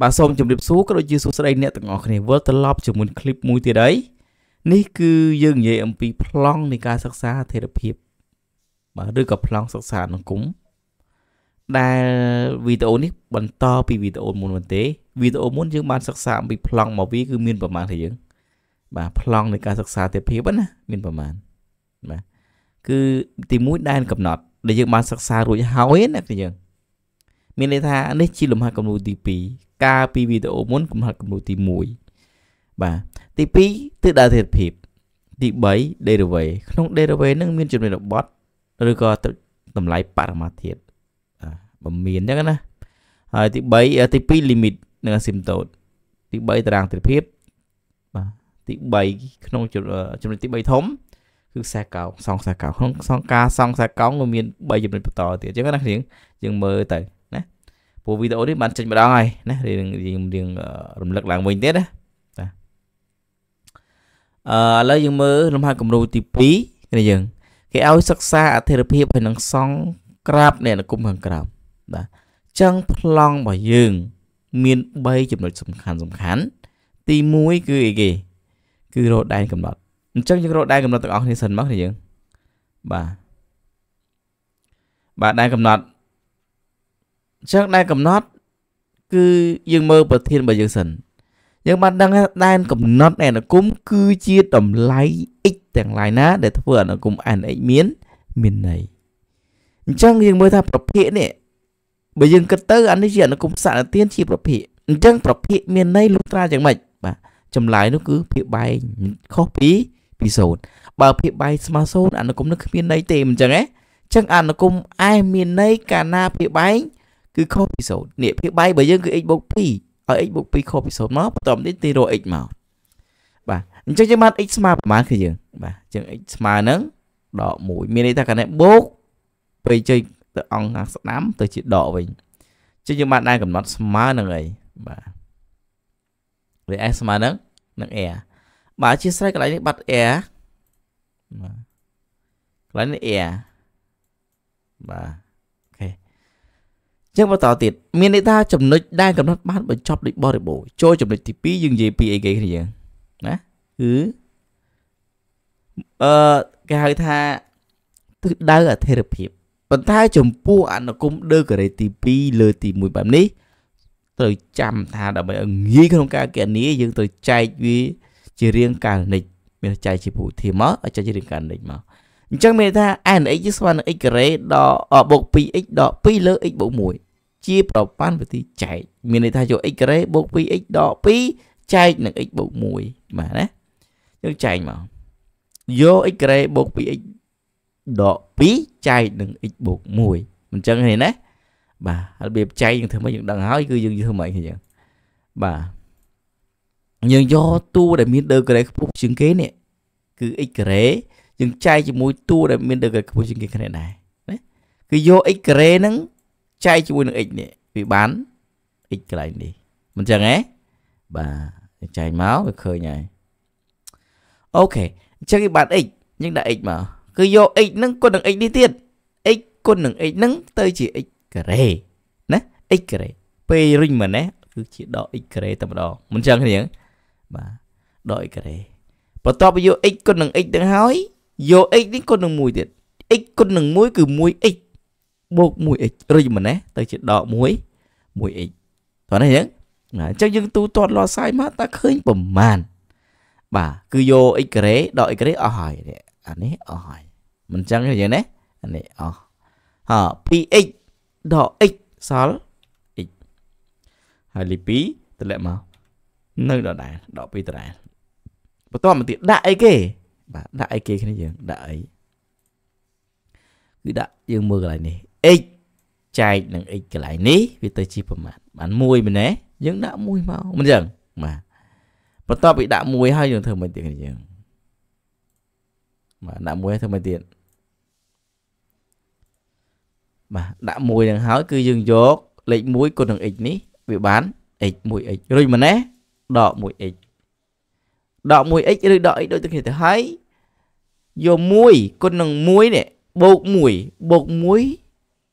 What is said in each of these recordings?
បាទសូមជម្រាបសួរក៏ដូចជាសួស្តីអ្នកទាំងអស់គ្នាវិលត្រឡប់ជាមួយคลิปមួយទៀតហើយនេះគឺយើងនិយាយអំពីប្លង់នៃការសិក្សាធេរភាពបាទឬក៏ប្លង់សិក្សាសង្គមដែលវីដេអូនេះបន្តពីវីដេអូមុនមិនទេវីដេអូមុនយើង បានសិក្សាអំពីប្លង់មកវាគឺមានប្រមាណទេយើងបាទប្លង់នៃការសិក្សាធេរភាពណាមានប្រមាណបាទគឺទី1ដែនកំណត់ដែលយើងបានសិក្សារួចហើយណាគ្នាយើងមានន័យថានេះជាលំហាត់គំនូរទី2កាលពីវីដេអូមុនកំណត់គំរូទី1បាទទី2ទិសដៅធាតុភាពទី3 derivate ក្នុង derivate នឹងមានចំណុចរបត់ឬក៏តម្លៃបរមាធាតុបើមានអញ្ចឹងណាហើយទី3ទី2 limit និង asymptote ទី3តារាងទ្រភាពបាទទី3ក្នុងចំណុចទី3ធំគឺខ្សែកោងសងខ្សែកោងក្នុងសងការសងខ្សែកោងវាមាន3ចំណុចបន្តទៀតអញ្ចឹងណាគ្នាយើងមើលទៅព្រោះវីដេអូនេះបានចេញម្ដងហើយណារៀងរៀងរៀងរំលឹកឡើងវិញទៀតណាចាអឺឥឡូវយើងមើលលំហាត់គំរូទី2នេះយើង គេឲ្យសិក្សាអធិរភាពហើយនឹងសងក្រាបនៃអនុគមខាងក្រោមបាទចឹងប្លង់របស់យើង មាន3ចំណុចសំខាន់សំខាន់ទី1គឺអីគេគឺរោដែនកំណត់អញ្ចឹងយើងរោដែនកំណត់ទាំងអស់គ្នាសិនមកនេះយើងបាទបាទដែនកំណត់អញ្ចឹងដែនកំណត់គឺយើងមើលប្រធានរបស់យើងសិន យើងបានដឹងថាដែនកំណត់អនុគមគឺជាតម្លៃ x ទាំងឡាយណាដែលធ្វើអនុគម n x មានមានន័យអញ្ចឹងយើងមើលថាប្រភេទនេះបើយើងគិតទៅអានេះជាអនុគមសន្តានជា ប្រភេទអញ្ចឹងប្រភេទមានន័យលុះត្រាយ៉ាងម៉េចបាទចម្លើយនោះគឺភាពបែងខុសពីពីសូន្យបើភាពបែងស្មើសូន្យអនុគមនោះគ្មានន័យទេអញ្ចឹងហ៎អញ្ចឹងអនុគមអែមានន័យកាលណាភាពបែងគឺខុសពីសូន្យនេះភាពបាយរបស់យើងគឺ x 2ឲ្យ x 2ខុសពីសូន្យមកបន្ទាប់នេះទីរក x មកបាទអញ្ចឹងយើង បាន x ស្មើប្រមាណគឺយើងបាទអញ្ចឹង x ស្មើនឹងដក1មានន័យថាកណិតបូកពេលជ័យទៅអង្គខាងស្ដាំ ទៅជាដកវិញអញ្ចឹងយើងបានដែរកំណត់ស្មើនឹងអីបាទវា s ស្មើនឹងនឹង air បាទជាស្រេចកន្លែងនេះបាត់ air បាទកន្លែងនេះ air បាទចឹងបន្តទៀតមានន័យថាចំណុចដែលកំណត់បានបញ្ចប់ដូចបរិបូរចូលចំណុចទី2យើងនិយាយពីអីគេគ្នាណាគឺអឺគេហៅថាទិសដៅអធិរភាពប៉ុន្តែចំពោះអនុគមដឺការ៉េទី2លើទី1បែបនេះត្រូវចាំថាដើម្បីឲ្យងាយក្នុងការគណនាយើងត្រូវចែកវា ជារាងកាលនិចមានចែកជាពុធាមកឲ្យចែកជារាងកាលនិចមកអញ្ចឹងមានថា n x ស្មើនឹង x ការ៉េដល់បូក 2x ដល់2លើ x បូក1ជាប្រព័ន្ធវិធីចែកមានន័យថាយក x ការ៉េបូក 2x ដក2ចែកនឹង x បូក1បាទណាយើងចែកមកយក x ការ៉េបូក 2x ដក2ចែកនឹង x បូក1មិនចឹងទេណាបាទរបៀបចែកយើងធ្វើមកយើងដឹងហើយគឺយើងធ្វើមកអីចឹងបាទយើងយកតួដែលមានដឺក្រេខ្ពស់ជាងគេនេះគឺ x ការ៉េយើងចែកជាមួយតួដែលមានដឺក្រេខ្ពស់ជាងគេគ្នាដែរណាគឺយក x ការ៉េហ្នឹងចែកជាមួយនឹង x នេះវាបាន x កន្លែងនេះមិនចឹងទេបាទចែកមកវាឃើញហើយអូខេអញ្ចឹងវាបាន x យើងដាក់ x មកគឺយក x ហ្នឹងគុណនឹង x នេះទៀត x គុណនឹង x ហ្នឹងទៅជា x ការ៉េណា x ការ៉េពេលរុញមែនណាគឺជាដក x ការ៉េតែម្ដងមិនចឹងគ្នាបាទដក x ការ៉េបន្ទាប់ពីយក x គុណនឹង x ទាំងហើយយក x នេះគុណនឹង1ទៀត x គុណនឹង1គឺ 1x បូក 1x រីម្នេះទៅជាដក1 1x តោះនេះយើងអញ្ចឹងយើងទូទាត់លាស់សាយមកតើឃើញប្រមាណបាទគឺយក x ការ៉េដក x ការ៉េអស់ហើយអានេះអស់ហើយមិនចឹងទេយើងណាអានេះអស់ហ่า 2x ដក x សល់ x ហើយលេខ2តម្លាក់មកនៅដដែលដក2ដដែលបន្តមកទៀតដាក់អីគេបាទដាក់អីគេគ្នាយើងដាក់អីគឺដាក់យើងមើលកន្លែងនេះ x ចែកនឹង x កន្លែងនេះ វាទៅជាប្រមាណបាន1ម្លេះយើងដាក់1មកមិនចឹងបាទបន្ទាប់ពីដាក់1ហើយយើងធ្វើមិនទៀតគ្នាយើងបាទដាក់1ហើយធ្វើមិនទៀតបាទដាក់1នឹងហើយគឺយើងយកលេខ1គុណនឹង x នេះវាបាន x 1x រួចម្លេះដក 1x ដក 1x ឬដក x ដូចទៅគ្នាទៅហើយយក1គុណនឹង1នេះបូក1បូក1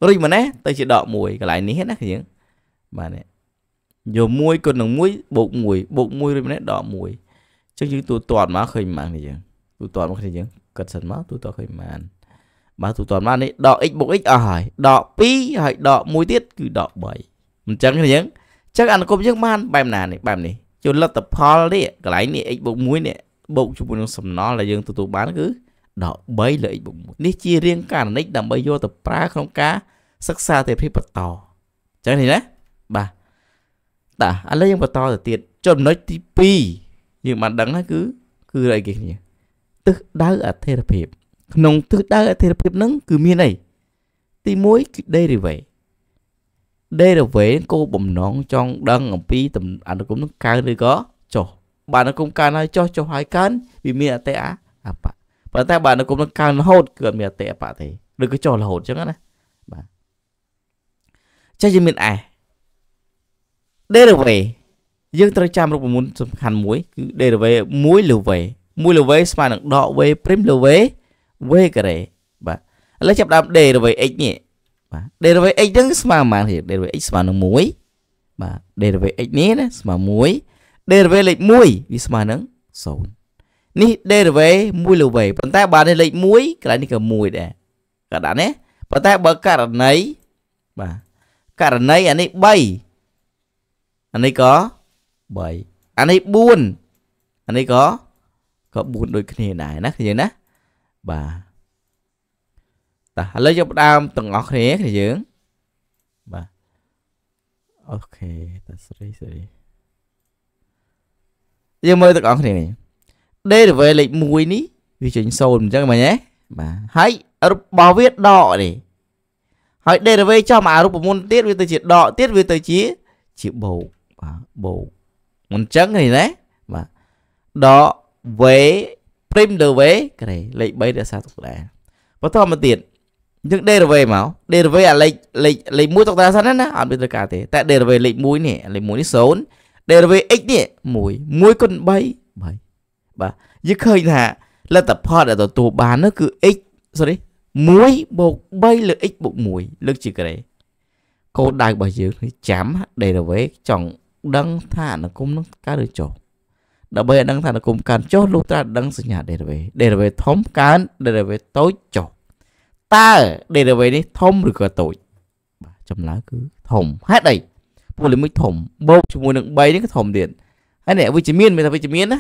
រីកម្នេះទៅជាដកមួយកន្លែងនេះណាគ្រាងបាទនេះយកមួយគុណនឹងមួយបូកមួយបូកមួយរីម្នេះដកមួយអញ្ចឹងយើងទូទាត់មកឃើញប៉ុន្មាននេះយើងទូទាត់មកគ្នាយើងគិតសិនមកទូទាត់ឃើញប៉ុន្មានបាទទូទាត់មកនេះដក x បូក x អស់ហើយដក2ហើយដក1ទៀតគឺដក3អញ្ចឹងគ្នាយើងអញ្ចឹងអនុគមយើងបានបែបណានេះបែបនេះជាលទ្ធផលនេះកន្លែងនេះ x បូក1នេះបូកជាមួយនឹងសំណល់ដែលយើងទទួលបានគឺដល់3លើ x 6នេះជារៀងកាណនិកដើម្បីយកទៅប្រើក្នុងការសិក្សាទេពភាពបន្តអញ្ចឹងនេះណាបាទតាឥឡូវយើងបន្តទៅទៀតចំណុចទី2យើងបានដឹងហើយគឺគឺអីគេគ្នាទិសដៅអធិរភាពក្នុងទិសដៅអធិរភាពហ្នឹងគឺមានអីទី1គឺ derivative derivative គោលបំណងចង់ដឹងអំពីអនុគមនឹងកើនឬក៏ចុះបើអនុគមកើនហើយចុះចុះហើយកើនវាមានអតិអាបៈប៉ុន្តែបាទអនុគមនឹងកើនរហូតគឺអត់មានអតិអបៈទេឬក៏ចុះរហូតអញ្ចឹងណាបាទចេះយើងមានអេស derivative យើងត្រូវចាំរូបមន្តសំខាន់មួយគឺ derivative មួយលើ v មួយលើ v ស្មើនឹងដក v ព្រមលើ v v ការ៉េបាទឥឡូវចាប់ដើម derivative x នេះបាទ derivative x ហ្នឹងស្មើប៉ុន្មានទេ derivative x ស្មើនឹង1បាទ derivative x នេះណាស្មើ1 derivative លេខ1វាស្មើនឹង0នេះ derivative មួយលើ wave ប៉ុន្តែបើនេះលេខ1កន្លែងនេះក៏1ដែរក៏ដាក់ណាប៉ុន្តែបើករណីបាទករណីអានេះ3អានេះក៏3អានេះ4អានេះក៏ក៏4ដូចគ្នាដែរណាគ្នាណាបាទតោះឥឡូវយកផ្ដើមទាំងអស់គ្នាគ្នាយើងបាទអូខេតោះស្រីស្រីយើងមើលទាំងអស់គ្នានេះ derivative លេខ1នេះវាចេញ0អញ្ចឹងមែនទេបាទហើយរូបរបស់វាដកនេះហើយ derivative ចោះមករូបមន្តទៀតវាទៅជាដកទៀតវាទៅជាជាបូកបាទបូកមិនអញ្ចឹងនេះណាបាទដក v prime the way ក្រេលេខ3រក្សាទុកដែរបន្តមកទៀតយើង derivative មក derivative អាលេខលេខលេខ1ទុកតែសិនណាអត់មានត្រូវការទេ តែ derivative លេខ1នេះលេខ1នេះ0 derivative x នេះ1 1គុណ3 3បាទយើងឃើញថាលទ្ធផលដែលទទួលបាននោះគឺ x sorry 1បូក3លើ x បូក1លើកជាក្រេគោលដៅរបស់យើងចាំ derivate ចង់ដឹងថាអនុគមនឹងកើតឬចុះដើម្បីឲ្យដឹងថាអនុគមកើតចុះលុះត្រាដឹងសញ្ញា derivate derivate ធំកើន derivate តូចចុះតើ derivate នេះធំឬក៏តូច បាទចម្លើយគឺធំហេតុអីព្រោះលេខ1ធំបូកជាមួយនឹង3នេះក៏ធំទៀតហើយនេះវិជ្ជមានមានថាវិជ្ជមានណា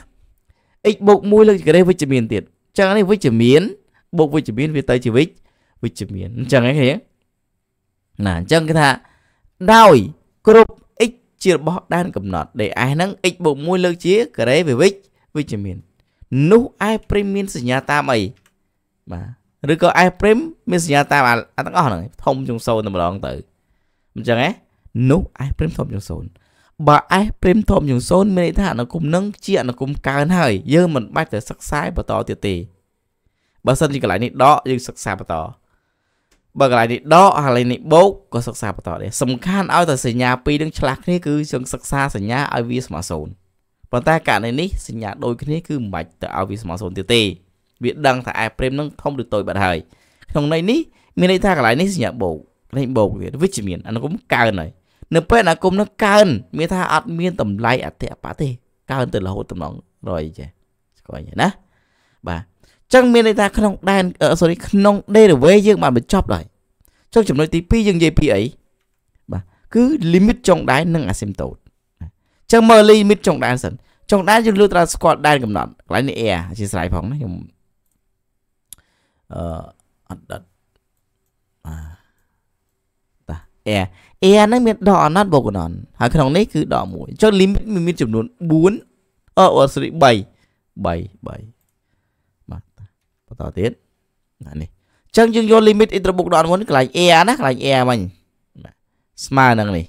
x បូក1លើកចង្កេះវិជ្ជមានទៀតអញ្ចឹងនេះវិជ្ជមានបូកវិជ្ជមានវាទៅជាវិជ្ជវិជ្ជមានអញ្ចឹងឯងគ្នាណាអញ្ចឹងគេថា ដោយគ្រប់ x ជារបស់ដែនកំណត់ DS ហ្នឹង x បូក1លើកជាការ៉េវាវិជ្ជវិជ្ជមាននោះឯព្រីមមានសញ្ញាតាមអីបាទឬក៏ឯព្រីមមានសញ្ញាតាមអាទាំងអស់ហ្នឹងធំជាង0តែម្ដងទៅអញ្ចឹងឯងនោះឯព្រីមធំជាង0បើ S ព្រាមធំជាង0មានន័យថាអនុគមនឹងជាអនុគមកើនហើយយើងមិនបាច់ទៅសិក្សាបន្តទៀតទេបើសិនជាកន្លែងនេះដកយើងសិក្សាបន្តបើកន្លែងនេះដកហើយកន្លែងនេះបូកក៏សិក្សាបន្តដែរសំខាន់ឲ្យតែសញ្ញាពីរនឹងឆ្លាស់គ្នាគឺយើងសិក្សាសញ្ញាឲ្យវាស្មើសូន្យប៉ុន្តែករណីនេះសញ្ញាដូចគ្នាគឺមិនបាច់ទៅឲ្យវាស្មើសូន្យទៀតទេវាដឹងថាអែព្រេមនឹងធំឬតូចបាត់ហើយក្នុងន័យនេះមានន័យថាកន្លែងនេះសញ្ញាបូកនេះបូកទៀតវាជាមានអនុគមកើនហើយនៅពេលអាគមនោះកើនមានថាអត់មានតម្លៃអតិបៈទេកើនទៅរហូតតំណងរយចេះស្គាល់ទេណាបាទចឹងមានន័យថាក្នុងដែន sorry ក្នុង derivation យើងបានបញ្ចប់ហើយចុះចំណុចទី2យើងនិយាយពីអីបាទគឺ limit ចុងដែននិង asymptote ចឹងមើល limit ចុងដែនសិនចុងដែនយើងលើកត្រូវស្គាល់ដែនកំណត់កន្លែងនេះ air អធិស្ឋានផងណាខ្ញុំអឺអត់ដិតបាទ air air ហ្នឹងមានដកអណត់បូកអណត់ហើយក្នុងនេះគឺដក1ចុះ limit មានចំនួន4អឺ sorry 3 3 3បាទបន្តទៀតណានេះអញ្ចឹងយើងយក limit អ៊ីត្របូកដកមុនកន្លែង air ណាកន្លែង air វិញស្មើនឹងនេះ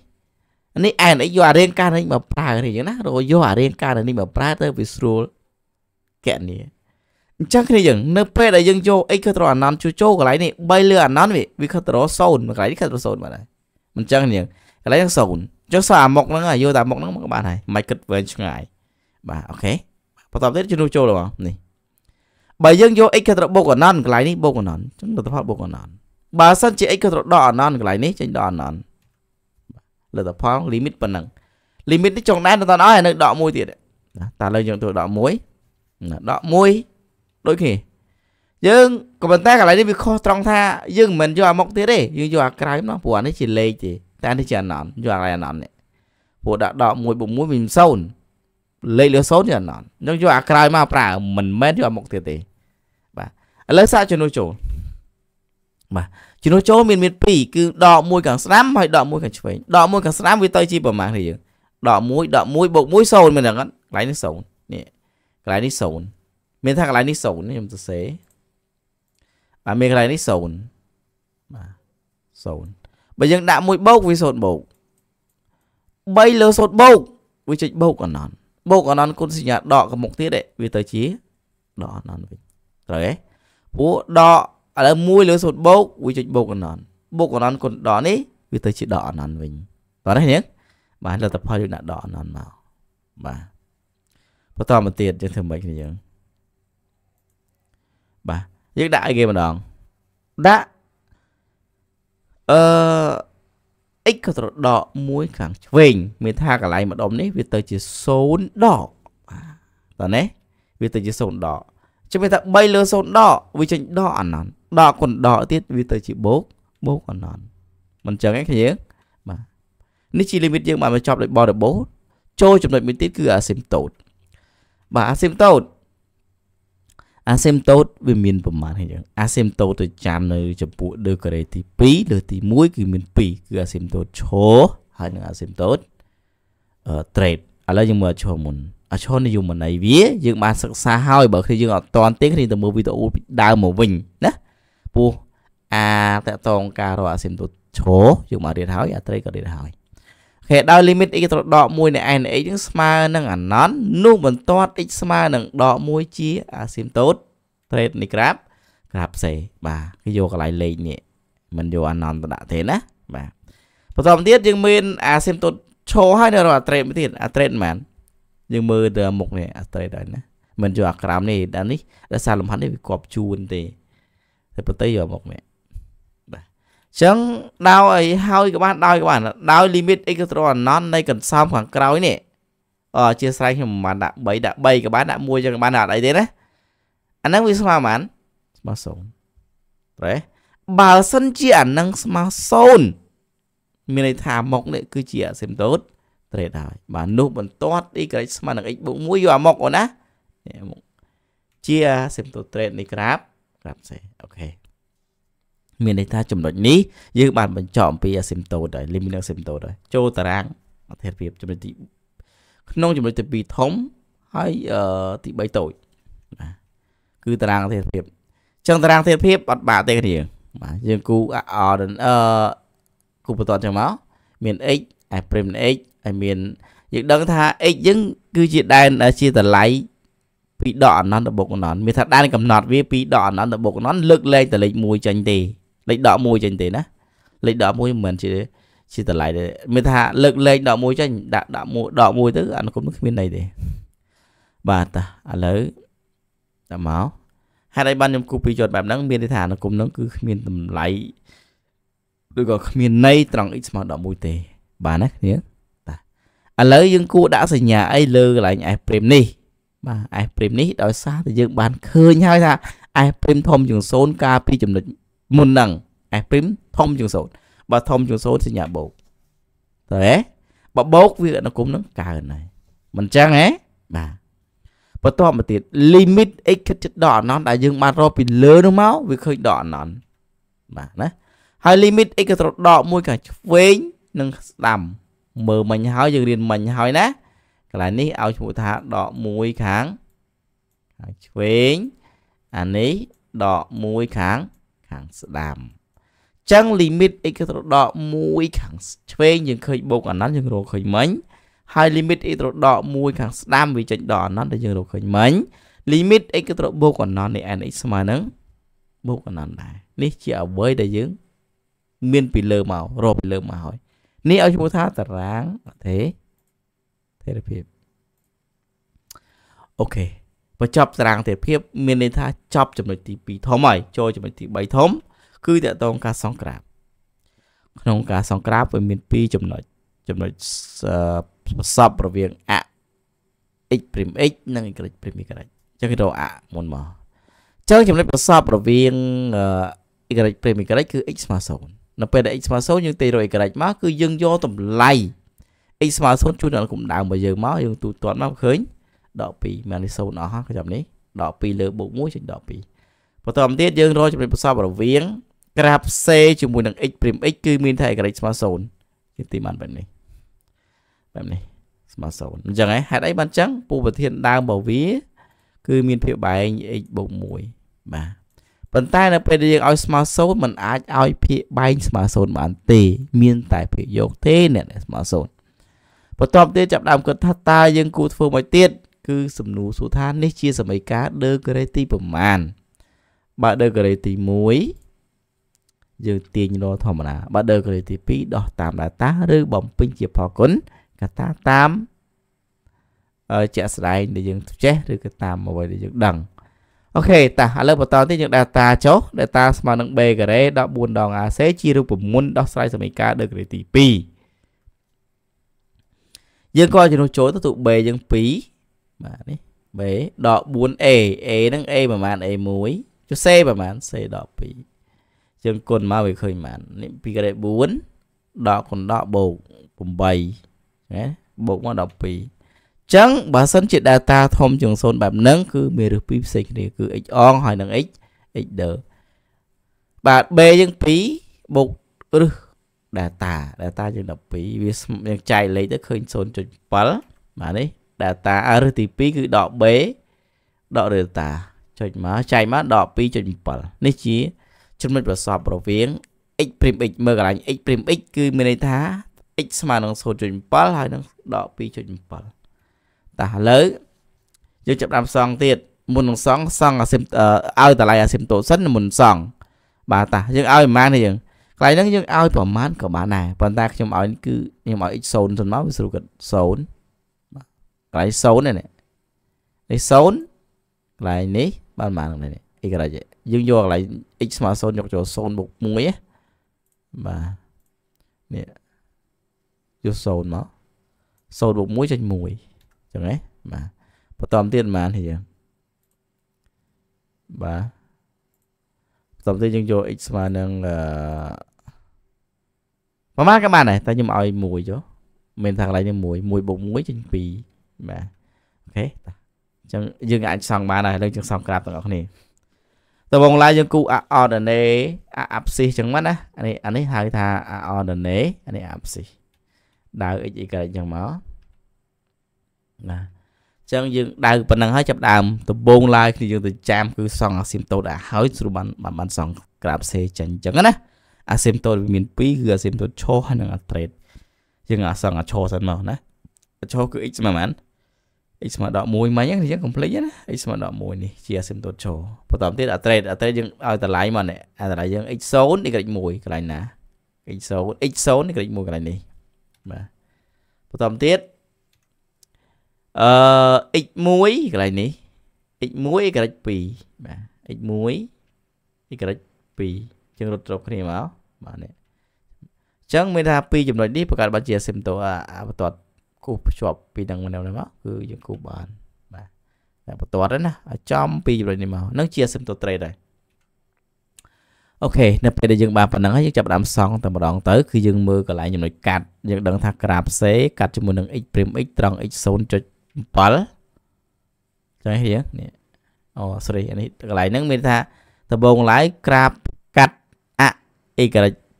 នេះ and យកអារៀងការនេះមកប្រើនេះអញ្ចឹងណារយកអារៀងការនេះមកប្រើទៅវាស្រួលកណនីអញ្ចឹងគ្នាយើងនៅពេលដែលយើងយក x ខុសត្រូវអានន្តចូលចូលកន្លែងនេះ3លើអានន្តវាខុសត្រូវ0កន្លែងនេះខុសត្រូវ0បាទមិនចឹងនាងកន្លែងហ្នឹងសូន្យចុះសោះអាមុខហ្នឹងយកតែអាមុខហ្នឹងមកបានហើយមិនគិតវែងឆ្ងាយបាទអូខេបន្តទៀតជំនួសចូលមកនេះបើយើងយក x ទៅបូកអណន្តកន្លែងនេះបូកអណន្តចឹងលទ្ធផលបូកអណន្តបើសិនជា x ទៅដកអណន្តកន្លែងនេះចេញដកអណន្តលទ្ធផល limit ប៉ុណ្ណឹង limit នេះចង់ដែរដល់ដល់ហើយនៅដកមួយទៀតតែឥឡូវយើងធ្វើដកមួយដកមួយដូចគ្នាយើងក៏ប៉ុន្តែកន្លែងនេះវាខុសត្រង់ថាយើងមិនយកអាមុខទៀតទេយើងយកអាក្រោយមកព្រោះអានេះជាលេខទេតែនេះជាអណន្តយកអាក្រោយអណន្តនេះព្រោះដាក់ដក1 6វាមិនសូន្យលេខលើសូន្យជាអណន្តអញ្ចឹងយកអាក្រោយមកប្រើមិនមែនយកអាមុខទៀតទេ បាទឥឡូវសាកជំនួសចូលបាទជំនួសចូលមានមាន2គឺដក1ខាងស្ដាំហើយដក1ខាងឆ្វេងដក1ខាងស្ដាំវាទៅជាប្រមាណនេះយើងដក1ដក1បូក1សូន្យមែនទេកន្លែងនេះសូន្យនេះកន្លែងនេះសូន្យមាន ថាកន្លែងនេះសូន្យខ្ញុំសរសេរបាទមានកន្លែងនេះ0បាទ0បើយើងដាក់មួយបូកវា0បូក3លើ0បូកវាចុចបូកអណន្តបូកអណន្តគុណសញ្ញាដកកមុខទៀតវាទៅជាដកអណន្តវិញត្រូវទេព្រោះដកឥឡូវ1លើ0បូកវាចុចបូកអណន្តបូកអណន្តគុណដកនេះវាទៅជាដកអណន្តវិញបាទនេះបាទលទ្ធផលយើងដាក់ដកអណន្តមកបាទបន្តមកទៀតយើងធ្វើម៉េចគ្នាយើងបាទយើងដាក់ឲ្យគេម្ដងដាក់អឺ x ក៏ត្រដក1ខាងឆ្វេងមានថាកន្លែងម្ដុំនេះវាទៅជា0ដកបាទតើនេះវាទៅជា0ដកចាំមានថា3លើ0ដកវាចេញដកអណន្តដកគុណដកទៀតវាទៅជាបូកបូកអណន្តមិនចឹងទេគ្នាបាទនេះជា limit យើងបានបញ្ចប់ដោយបរិបូរចូលចំណុចមួយទៀតគឺ asymptote បាទ asymptote អាសេមតូតវាមានប្រមាណអញ្ចឹងអាសេមតូតទៅចាំនៅចំពោះដឺការ៉េទី2លើទី1គឺមាន2គឺអាសេមតូតឈរហើយនឹងអាសេមតូតអឺ trade ឥឡូវយើងមើលឈរមុនអាឈរនិយមន័យវា យើងបានសិក្សាហើយបើគ្នាយើងអត់តន់ទេគ្នាទៅមើលវីដេអូពីដើមមកវិញណាពោះអាតកតងការរកអាសេមតូតឈរយើងបានរៀនហើយអា trade ក៏រៀនហើយគេដោយ limit x ត្រដក1នៃ n x នឹងស្មើនឹងអាណន្តនោះបន្ទាត់ x ស្មើនឹងដក1ជាអាស៊ីមតូត trade នៃ graph graph សេបាទគេយកកន្លែងលេខនេះមិនយកអាណន្តដាក់ទេណាបាទបន្តមកទៀតយើងមានអាស៊ីមតូតឈរហើយនៅរកអា trade មួយទៀតអា trade ហ្មងយើងមើលទៅមុខនេះអា trade ហើយណាមិនយកអាក្រោមនេះ ដល់នេះដល់សារលំហាត់នេះវាគប់ជួនទេតែប្រតិយកមុខនេះចឹងដោយហើយក៏បានដោយក៏បានដោយ limit x ទៅ anon នៃកន្សោមខាងក្រោយនេះអអជាស្រ័យខ្ញុំមិនបានដាក់3ដាក់3ក៏បានដាក់1ចឹងក៏បានអត់អីទេណាអាហ្នឹងវាស្មើបានស្មើ0ត្រេបើសិនជាអាហ្នឹងស្មើ0មានន័យថាមុខនេះគឺជាអសិមតូតត្រេតហើយបាទនោះបន្ទាត់ y ស្មើនឹង x បូក1យកអាមុខអូនណានេះមុខជាអសិមតូតត្រេតនៃក្រាបក្រាបសេអូខេមានន័យថាចំណុចនេះយើងបានបញ្ចប់អំពី asymptote ហើយ linear asymptote ហើយចូលតារាងអធិរាបចំណុចទី ក្នុងចំណុចទី2ធំហើយទី3តូចបាទគឺតារាងអធិរាបអញ្ចឹងតារាងអធិរាបអត់បាក់ទេគ្នាបាទយើងគូអរអឺគូបន្តចឹងមកមាន x ឯ prime x ហើយមានយើងដឹងថា x យើងគឺជាដែនជាតម្លៃពីដកអនន្តដល់បុកអនន្តមានថាដែនកំណត់វាពីដកអនន្តដល់បុកអនន្តលើកលែងតលេខ1ចេញទេលេខ11ចេញទេណាលេខ11មិនមែនជាជាតម្លៃទេមានថា លើកលេខ11ចេញដាក់ដាក់មួយ11ទៅអានុគមនឹងគ្មានន័យទេ បាទតាឥឡូវតាមមកហេតុអីបានខ្ញុំគូពីចត់បែបហ្នឹងមានន័យថាអានុគមនឹងគឺគ្មានតម្លៃឬក៏គ្មានន័យត្រង់ x ស្មើ11ទេបាទណាគ្នាតាឥឡូវយើងគួរដាក់សញ្ញាអីលើកន្លែង f ព្រមនេះបាទ f ព្រមនេះដោយសារតែយើងបានឃើញហើយ ថា f ព្រមធំជាង0កាលពីចំណុចមុននឹង S' ធំជាងសូន្យបើធំជាងសូន្យសញ្ញាបូកតើហ៎បើបូកវាអនុគមនឹងកើនហើយមិនចឹងហ៎បាទបន្ទាប់មកទៀត limit x គិតជិតដល់អនន្តដែលយើងបានរកពីលើនោះមកវាឃើញដល់អនន្តបាទណាហើយ limit x ក៏ត្រដកមួយខាងឆ្វេងនិងស្ដាំមើលមិញហើយយើងរៀនមិញហើយណាកន្លែងនេះឲ្យឈ្មោះថាដកមួយខាងខាងឆ្វេងអានេះដកមួយខាងខាងស្ដាំចឹង limit x ត្រដក1ខាងឆ្វេងយើងឃើញបូកអនន្តយើងរកឃើញមិញហើយ limit x ត្រដក1ខាងស្ដាំវាចេញដល់អនន្តដែលយើងរកឃើញមិញ limit x ត្របូកអនន្តនៃ nx ស្មើនឹងបូកអនន្តដែរនេះជាអ្វីដែលយើង មាន ពីលើមករកពីលើមកហើយនេះឲ្យឈ្មោះថាតារាងអទេទេរភាពអូខេបញ្ចប់តារាងទេភាពមានន័យថាចប់ចំណុចទី2ធំហើយចូលចំណុចទី3ធំ គឺតកតងការសងក្រាប ក្នុងការសងក្រាបវាមាន2ចំណុចចំណុចប្រសពរវាងអ x x និង y y ចឹងគេរកអមុនមកចឹងចំណុចប្រសពរវាង y y គឺ x ស្មើ0នៅពេលដែល x ស្មើ0យើងទៅរក y មកគឺយើងយកតម្លៃ x ស្មើ0ជូនដល់គំដៅរបស់យើងមកយើងទូទាត់មកឃើញដក2មាននេះ0អស់កញ្ចប់នេះដក2លើបូក1ចុចដក2បន្តមកទៀតយើងរកចំណុចប្រសពរវាង graph C ជាមួយនឹង x' x គឺមានថា y ស្មើ0ជាទីបានបែបនេះបែបនេះស្មើ0អញ្ចឹងហ៎ហេតុអីបានអញ្ចឹងពូប្រធានដើមរបស់វា គឺមានភាពបែង x បូក1បាទប៉ុន្តែនៅពេលដែលយើងឲ្យស្មើសូន្យมันអាចឲ្យភាគបែងស្មើសូន្យបានទេមានតែភាគយកទេអ្នកដែលស្មើសូន្យបន្ទាប់ទៀតចាប់ដើមគិតថាតើយើងគួរធ្វើមួយទៀតគឺសំណួរសួរថានេះជាសមីការដឺក្រេទីប្រមាណបើដឺក្រេទី1យើងទាញលធម្មតាបើដឺក្រេទី2ដោះតាមដាតា ឬបំពេញជាផលគុណកតាតាមជាក់ស្ដែងដែលយើងចេះឬក៏តាមអ្វីដែលយើងដឹងអូខេតាឥឡូវបន្តទៀតយើង data ចុះ data ស្មើនឹង b ការ៉េ14ដង ac ជារូបមន្តដោះស្រាយសមីការដឺក្រេទី2យើងក៏ជំនួសចូលទៅទូ b យើង2បាទនេះ b ដក 4a a ហ្នឹង a ប្រហែល a 1ចុះ c ប្រហែល c ដក2យើងគុណមកវាឃើញប្រហែលនេះពីក្រេ4ដកគុណដកបូក8ណាបូកមក12អញ្ចឹងបើសិនជា data ធំជាង0បែបហ្នឹងគឺមានរឹសពីរផ្សេងគ្នា គឺ x អងហើយនឹង x x ដឺបាទ b យើង2បូករឹស data data យើង12វាយើងចែកលេខទៅឃើញ0.7បាទនេះ data អឺទី2គឺដក b ដក data ចុចមកចែកមកដក2.7នេះជាចំណុចប្រសពរវាង x ព្រីម x មើលកន្លែង x ព្រីម x គឺមានន័យថា x ស្មើនឹង0.7ហើយនឹងដក2.7តោះឥឡូវយើងចាប់ដាក់សងទៀតមុននឹងសងសងអាស៊ីមឲ្យតម្លៃអាស៊ីមតូសិនមុនសង បាទតោះយើងឲ្យប្រហែលនេះយើងកន្លែងហ្នឹងយើងឲ្យប្រហែលក៏បានដែរប៉ុន្តែខ្ញុំឲ្យគឺខ្ញុំឲ្យ x 0 0មកវាស្រួលគាត់0កន្លែង0នេះនេះ0កន្លែងនេះបានប៉ុន្មាននេះ x កន្លែងយើងយកកន្លែង x ស្មើ0យកចូល0បូក1បាទនេះយក0មក0បូក1ចុច1អញ្ចឹងហ៎បាទបន្តទៀតប៉ុន្មានហ្នឹងបាទបន្តទៀតយើងយក x ស្មើនឹងអឺប្រហែលក៏បានដែរតែខ្ញុំឲ្យ1ចុះមិនថាកន្លែងនេះ1 1បូក1ចេញ2បាទអូខេតោះអញ្ចឹងយើងអាចសង់បានហើយឥឡូវយើងសង់ក្រាបទាំងអស់គ្នាតើបងឡាយយើងគូអអដនេអាផ្សិសចឹងមិនណាអានេះអានេះហៅថាអអដនេអានេះអាផ្សិសដៅ x y ចឹងមកណាចឹងយើងដៅប៉ុណ្ណឹងហើយចាប់ដើមដំបូងឡាយគ្នាយើងទៅចាំគឺសង់អាស៊ីមតូតអាហើយស្រួលបានបានបានសង់ក្រាបសេចាញ់ចឹងណាអាស៊ីមតូតវាមាន2គឺអាស៊ីមតូតឈោហើយនិងអាត្រេតយើងអាសង់អាឈោសិនមកណាឈោគឺ x ស្មើប៉ុន្មាន x ស្មើដល់1មិញហ្នឹងអញ្ចឹង complete ណា x ស្មើដល់1នេះជា asymptote បន្តទៀតអា trade អា trade យើងឲ្យតម្លៃមកនេះអាតម្លៃយើង x 0 y 1កន្លែងណា x 0 x 0 y 1កន្លែងនេះបាទបន្តទៀតអឺ x 1កន្លែងនេះ x 1 y 2បាទ x 1 y 2យើងរត់ត្រប់គ្នាមកបាទនេះអញ្ចឹងមានថា2ចំណុចនេះបង្កើតបានជា asymptote អាបន្ទាត់គូសភ្ជាប់ពីនឹងម្ដងនេះមកគឺយើងគូសបានបាទតែបន្ទាត់ហ្នឹងណាឲ្យចំពីចំណុចនេះមកនឹងជា sim to trade ដែរអូខេនៅពេលដែលយើងបានប៉ុណ្ណឹងហើយយើងចាប់ដើមសង់តែម្ដងទៅ គឺយើងមើលកន្លែងចំណុចកាត់យើងដឹងថាក្រាប C កាត់ជាមួយនឹង x' x ត្រង់ x 0.7ចឹងហៀងនេះអូ sorry អានេះកន្លែងហ្នឹងមានថាដំបូងឡើយក្រាបកាត់អ y'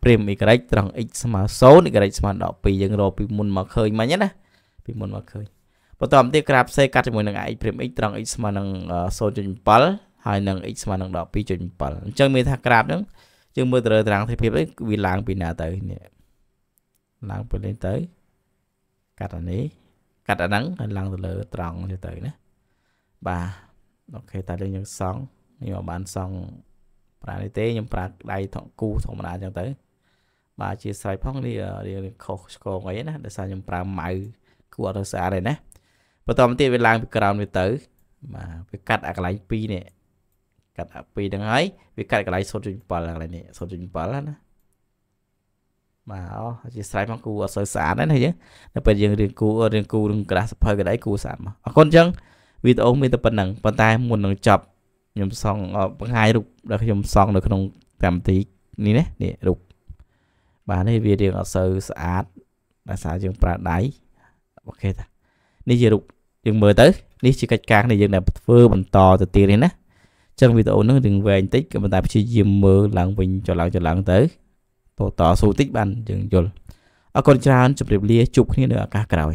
ព្រីម y ត្រង់ x ស្មើ0 y ស្មើ12យើងរកពីមុនមកឃើញមិញណាពីមុនមកឃើញបន្តមកទៀតក្រាបផ្សេងកាត់ជាមួយនឹង x ព្រាម x ត្រង់ x ស្មើនឹង0.7ហើយនឹង x ស្មើនឹង12.7អញ្ចឹងមានថាក្រាបហ្នឹងយើងមើលទៅលើតារាងទ្វេភាគនេះវាឡើងពីណាទៅនេះឡើងពីលេងទៅ កាត់អានេះកាត់អាហ្នឹងហើយឡើងទៅលើត្រង់នេះទៅណាបាទអូខេតើយើងយើងសង់ខ្ញុំអត់បានសង់ប្រើនេះទេខ្ញុំប្រើដៃថងគូធម្មតាអញ្ចឹងទៅ បាទអធិស្ឋានផងនេះរៀងខុសឆ្គងអីណាដោយសារខ្ញុំប្រើម៉ៅគួរអត់ស្អាតទេណាបន្តមកទៀតវាឡើងពីក្រោមវាទៅបាទវាកាត់អាកន្លែង2នេះកាត់អា2ហ្នឹងហើយវាកាត់កន្លែង0.7អាកន្លែងនេះ0.7ណាបាទអូអធិស្ឋានមកគូអត់សូវស្អាតដែរណាយើងនៅពេលយើងរៀនគូរៀនគូនឹងក្រាស់សភៅក្ដីគូស្អាតមកអរគុណអញ្ចឹងវីដេអូមានតែប៉ុណ្្នឹងប៉ុន្តែមុននឹងចប់ខ្ញុំសង់បង្ហាញរូបដែលខ្ញុំសង់នៅក្នុងកម្មវិធីនេះណានេះរូបបាទនេះវារៀងអត់សូវស្អាតដោយសារយើងប្រើដៃអូខេតានេះជារូបយើងមើលទៅ នេះជាកិច្ចការគ្នាយើងដែលធ្វើ បន្តទៅទៀតនេះណាចឹងវីដេអូនឹងរឿងវែងតិចក៏ប៉ុន្តែ ព្យាយាមមើលឡើងវិញចុះឡើងចុះឡើងទៅតតស៊ូតិចបានយើងយល់អរគុណច្រើនជម្រាបលាជួបគ្នានៅឱកាសក្រោយ